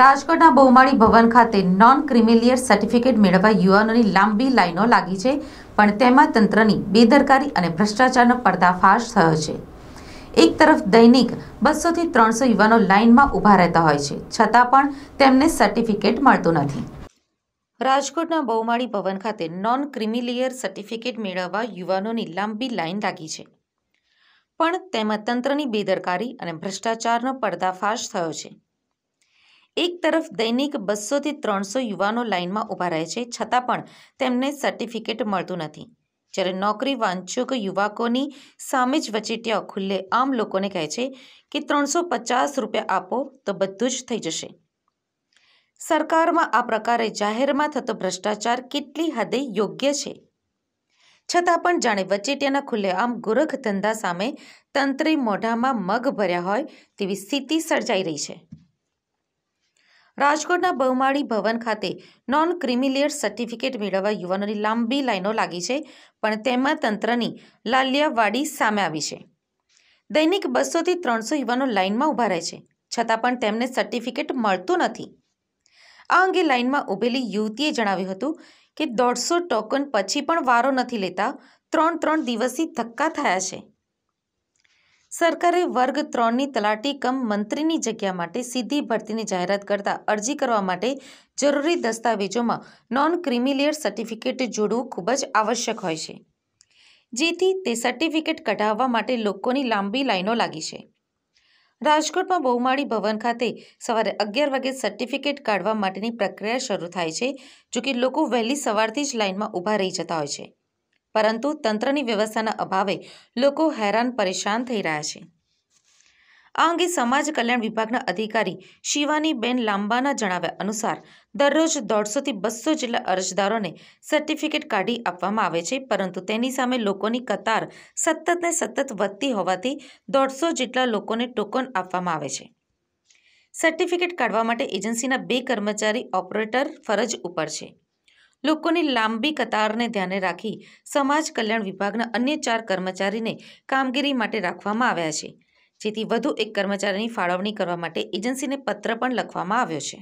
રાજકોટના બહુમાળી ભવન ખાતે non creamy layer certificate મેળવવા યુવાનોની લાંબી લાઈનો લાગી છે પણ તેમાં તંત્રની બેદરકારી અને ભ્રષ્ટાચારનો પર્દાફાશ થયો છે એક તરફ દૈનિક બસોથી ત્રણસો યુવાનો લાઇનમાં ઊભા રહેતા હોય છે છતાં પણ તેમને સર્ટિફિકેટ મળતું નથી રાજકોટના બહુમાળી ભવન ખાતે નોન ક્રિમિલિયર સર્ટિફિકેટ મેળવવા યુવાનોની લાંબી લાઈન લાગી છે પણ તેમાં તંત્રની બેદરકારી અને ભ્રષ્ટાચારનો પર્દાફાશ થયો છે એક તરફ દૈનિક બસોથી ત્રણસો યુવાનો લાઇનમાં ઊભા રહે છે છતાં પણ તેમને સર્ટિફિકેટ મળતું નથી જ્યારે નોકરી વાંચુક યુવકોની સામે જ વચેટિયા ખુલ્લે આમ લોકોને કહે છે કે ત્રણસો પચાસ રૂપિયા આપો તો બધું જ થઈ જશે સરકારમાં આ પ્રકારે જાહેરમાં થતો ભ્રષ્ટાચાર કેટલી હદે યોગ્ય છે છતાં પણ જાણે વચેટિયાના ખુલ્લે આમ ગોરખ ધંધા સામે તંત્રે મોઢામાં મગ ભર્યા હોય તેવી સ્થિતિ સર્જાઈ રહી છે રાજકોટના બહુમાળી ભવન ખાતે નોન ક્રિમિલિયર સર્ટિફિકેટ મેળવવા યુવાનોની લાંબી લાઈનો લાગી છે પણ તેમાં તંત્રની લાલિયાવાડી સામે આવી છે દૈનિક બસોથી ત્રણસો યુવાનો લાઇનમાં ઊભા રહે છે છતાં પણ તેમને સર્ટિફિકેટ મળતું નથી આ અંગે લાઇનમાં ઊભેલી યુવતીએ જણાવ્યું હતું કે દોઢસો ટોકન પછી પણ વારો નથી લેતા ત્રણ ત્રણ દિવસથી ધક્કા થયા છે સરકારે વર્ગ ત્રણની તલાટી કમ મંત્રીની જગ્યા માટે સીધી ભરતીની જાહેરાત કરતા અરજી કરવા માટે જરૂરી દસ્તાવેજોમાં નોન ક્રિમિલિયર સર્ટિફિકેટ જોડવું ખૂબ જ આવશ્યક હોય છે જેથી તે સર્ટિફિકેટ કઢાવવા માટે લોકોની લાંબી લાઈનો લાગી છે રાજકોટમાં બહુમાળી ભવન ખાતે સવારે અગિયાર વાગે સર્ટિફિકેટ કાઢવા માટેની પ્રક્રિયા શરૂ થાય છે જો કે લોકો વહેલી સવારથી જ લાઇનમાં ઊભા રહી જતા હોય છે પરંતુ તંત્રની વ્યવસ્થાના અભાવે લોકો હેરાન પરેશાન થઈ રહ્યા છે આ અંગે સમાજ કલ્યાણ વિભાગના અધિકારી શિવાનીબેન લાંબાના જણાવ્યા અનુસાર દરરોજ દોઢસોથી બસો જેટલા અરજદારોને સર્ટિફિકેટ કાઢી આપવામાં આવે છે પરંતુ તેની સામે લોકોની કતાર સતત ને સતત વધતી હોવાથી દોઢસો જેટલા લોકોને ટોકન આપવામાં આવે છે સર્ટિફિકેટ કાઢવા માટે એજન્સીના બે કર્મચારી ઓપરેટર ફરજ ઉપર છે લોકોની લાંબી કતારને ધ્યાને રાખી સમાજ કલ્યાણ વિભાગના અન્ય ચાર કર્મચારીને કામગીરી માટે રાખવામાં આવ્યા છે જેથી વધુ એક કર્મચારીની ફાળવણી કરવા માટે એજન્સીને પત્ર પણ લખવામાં આવ્યો છે